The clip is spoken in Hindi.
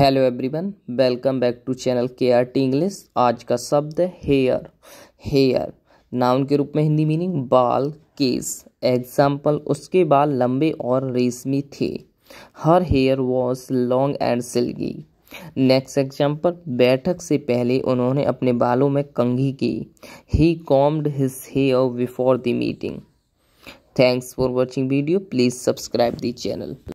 hello everyone welcome back to channel K R T English आज का शब्द हेयर हेयर नाउन के रूप में हिंदी मीनिंग बाल केस एग्जाम्पल उसके बाल लंबे और रेशमी थे her hair was long and silky next example बैठक से पहले उन्होंने अपने बालों में कंघी की ही combed his hair before the meeting thanks for watching video please subscribe the channel